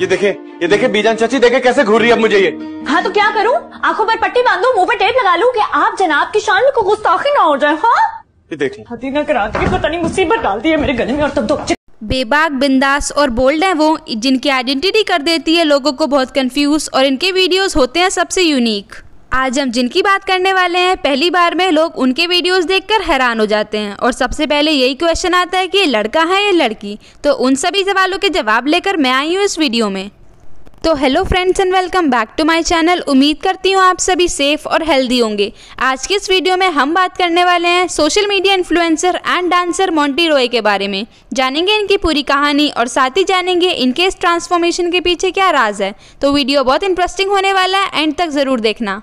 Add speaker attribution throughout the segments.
Speaker 1: ये देखे ये देखे बीजान चाची देखे कैसे घूर रही है अब मुझे ये हाँ तो क्या करूँ आंखों पर पट्टी बांधू मुंह पर टेप लगा लूँ कि आप जनाब की शान को गुस्ताखी ना हो जाए हाँ ये पता नहीं मुसीबत डालती है मेरे गले में और तब तो बेबाक बिंदास और बोल्ड हैं वो जिनकी आइडेंटिटी कर देती है लोगों को बहुत कंफ्यूज और इनके वीडियोस होते हैं सबसे यूनिक आज हम जिनकी बात करने वाले हैं पहली बार में लोग उनके वीडियोस देखकर हैरान हो जाते हैं और सबसे पहले यही क्वेश्चन आता है कि ये लड़का है या लड़की तो उन सभी सवालों के जवाब लेकर मैं आई हूँ इस वीडियो में तो hello friends and welcome back to my channel उम्मीद करती हूँ आप सभी सेफ और हेल्दी होंगे आज के इस वीडियो में हम बात करने वाले हैं social media influencer and dancer Monty Roy के बारे में जानेंगे इनकी पूरी कहानी और साथ ही जानेंगे इनके इस ट्रांसफॉर्मेशन के पीछे क्या राज है तो वीडियो बहुत इंटरेस्टिंग होने वाला है एंड तक ज़रूर देखना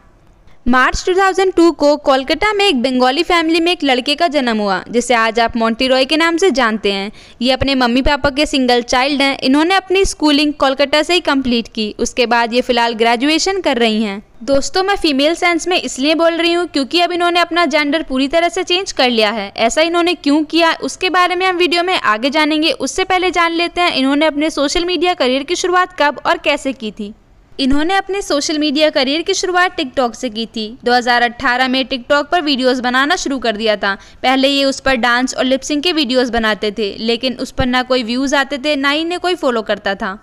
Speaker 1: मार्च 2002 को कोलकाता में एक बंगाली फैमिली में एक लड़के का जन्म हुआ जिसे आज आप मोंटी रॉय के नाम से जानते हैं ये अपने मम्मी पापा के सिंगल चाइल्ड हैं इन्होंने अपनी स्कूलिंग कोलकाता से ही कंप्लीट की उसके बाद ये फिलहाल ग्रेजुएशन कर रही हैं दोस्तों मैं फीमेल सेंस में इसलिए बोल रही हूँ क्योंकि अब इन्होंने अपना जेंडर पूरी तरह से चेंज कर लिया है ऐसा इन्होंने क्यों किया उसके बारे में हम वीडियो में आगे जानेंगे उससे पहले जान लेते हैं इन्होंने अपने सोशल मीडिया करियर की शुरुआत कब और कैसे की थी इन्होंने अपने सोशल मीडिया करियर की शुरुआत टिकटॉक से की थी 2018 में टिकटॉक पर वीडियोस बनाना शुरू कर दिया था पहले ये उस पर डांस और लिपसिंग के वीडियोस बनाते थे लेकिन उस पर ना कोई व्यूज़ आते थे ना ही इन्हें कोई फॉलो करता था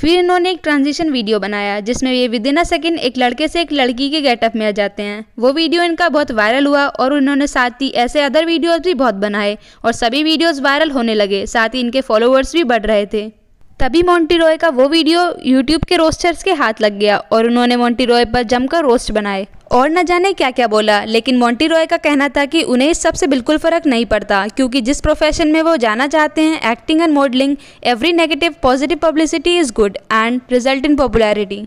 Speaker 1: फिर इन्होंने एक ट्रांजिशन वीडियो बनाया जिसमें ये विद इन अ सेकेंड एक लड़के से एक लड़की के गेटअप में आ जाते हैं वो वीडियो इनका बहुत वायरल हुआ और उन्होंने साथ ही ऐसे अदर वीडियोज़ भी बहुत बनाए और सभी वीडियोज़ वायरल होने लगे साथ ही इनके फॉलोअर्स भी बढ़ रहे थे तभी मोंटी रॉय का वो वीडियो यूट्यूब के रोस्टर्स के हाथ लग गया और उन्होंने मोंटी रॉय पर जमकर रोस्ट बनाए और न जाने क्या क्या बोला लेकिन मोंटी रॉय का कहना था कि उन्हें इस सबसे बिल्कुल फ़र्क नहीं पड़ता क्योंकि जिस प्रोफेशन में वो जाना चाहते हैं acting and modelling every negative positive publicity is good and result in popularity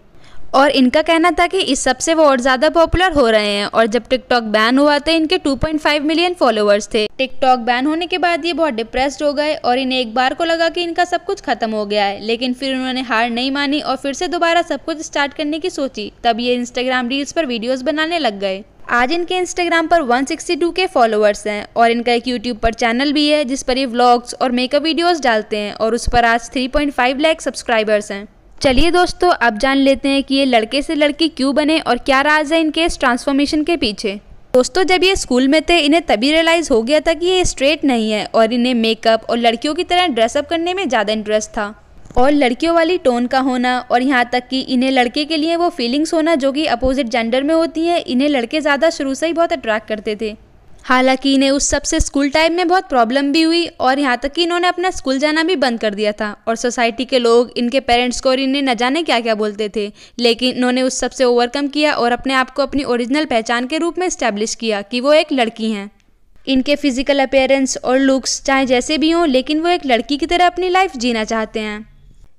Speaker 1: और इनका कहना था कि इस सबसे वो और ज़्यादा पॉपुलर हो रहे हैं और जब टिकटॉक बैन हुआ था तो इनके 2.5 मिलियन फॉलोअर्स थे टिकटॉक बैन होने के बाद ये बहुत डिप्रेस्ड हो गए और इन्हें एक बार को लगा कि इनका सब कुछ खत्म हो गया है लेकिन फिर उन्होंने हार नहीं मानी और फिर से दोबारा सब कुछ स्टार्ट करने की सोची तब ये इंस्टाग्राम रील्स पर वीडियोज़ बनाने लग गए आज इनके इंस्टाग्राम पर 162 के फॉलोअर्स हैं और इनका एक यूट्यूब पर चैनल भी है जिस पर ये व्लॉग्स और मेकअप वीडियोस डालते हैं और उस पर आज 3.5 लाख सब्सक्राइबर्स हैं चलिए दोस्तों अब जान लेते हैं कि ये लड़के से लड़की क्यों बने और क्या राज है इनके इस ट्रांसफॉर्मेशन के पीछे दोस्तों जब ये स्कूल में थे इन्हें तभी रियलाइज़ हो गया था कि ये स्ट्रेट नहीं है और इन्हें मेकअप और लड़कियों की तरह ड्रेसअप करने में ज़्यादा इंटरेस्ट था और लड़कियों वाली टोन का होना और यहाँ तक कि इन्हें लड़के के लिए वो फीलिंग्स होना जो कि अपोजिट जेंडर में होती हैं इन्हें लड़के ज़्यादा शुरू से ही बहुत अट्रैक्ट करते थे हालांकि इन्हें उस सब से स्कूल टाइम में बहुत प्रॉब्लम भी हुई और यहाँ तक कि इन्होंने अपना स्कूल जाना भी बंद कर दिया था और सोसाइटी के लोग इनके पेरेंट्स को और इन्हें न जाने क्या क्या बोलते थे लेकिन इन्होंने उस सब से ओवरकम किया और अपने आप को अपनी ओरिजिनल पहचान के रूप में इस्टेब्लिश किया कि वो एक लड़की हैं इनके फिजिकल अपेयरेंस और लुक्स चाहे जैसे भी हों लेकिन वो एक लड़की की तरह अपनी लाइफ जीना चाहते हैं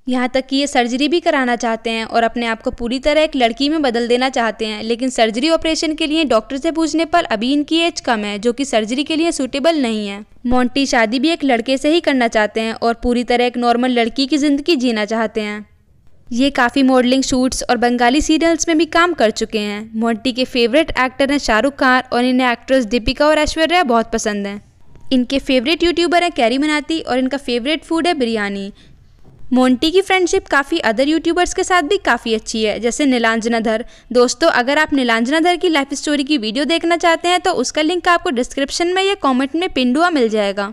Speaker 1: यहाँ तक कि ये सर्जरी भी कराना चाहते हैं और अपने आप को पूरी तरह एक लड़की में बदल देना चाहते हैं लेकिन सर्जरी ऑपरेशन के लिए डॉक्टर से पूछने पर अभी इनकी एज कम है जो कि सर्जरी के लिए सूटेबल नहीं है मोंटी शादी भी एक लड़के से ही करना चाहते हैं और पूरी तरह एक नॉर्मल लड़की की ज़िंदगी जीना चाहते हैं ये काफ़ी मॉडलिंग शूट्स और बंगाली सीरियल्स में भी काम कर चुके हैं मोंटी के फेवरेट एक्टर हैं शाहरुख खान और इन्हें एक्ट्रेस दीपिका और ऐश्वर्या बहुत पसंद हैं इनके फेवरेट यूट्यूबर हैं कैरी मनाती और इनका फेवरेट फूड है बिरयानी मोंटी की फ्रेंडशिप काफ़ी अदर यूट्यूबर्स के साथ भी काफ़ी अच्छी है जैसे नीलांजनाधर दोस्तों अगर आप नीलांजनाधर की लाइफ स्टोरी की वीडियो देखना चाहते हैं तो उसका लिंक आपको डिस्क्रिप्शन में या कॉमेंट में पिंडुआ मिल जाएगा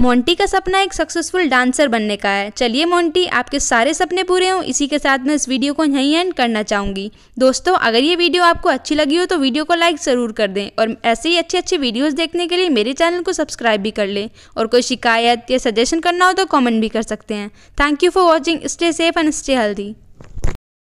Speaker 1: मोंटी का सपना एक सक्सेसफुल डांसर बनने का है चलिए मोंटी आपके सारे सपने पूरे हों इसी के साथ मैं इस वीडियो को यहीं एंड करना चाहूँगी दोस्तों अगर ये वीडियो आपको अच्छी लगी हो तो वीडियो को लाइक ज़रूर कर दें और ऐसे ही अच्छे अच्छे वीडियोज़ देखने के लिए मेरे चैनल को सब्सक्राइब भी कर लें और कोई शिकायत या सजेशन करना हो तो कॉमेंट भी कर सकते हैं thank you for watching stay safe and stay healthy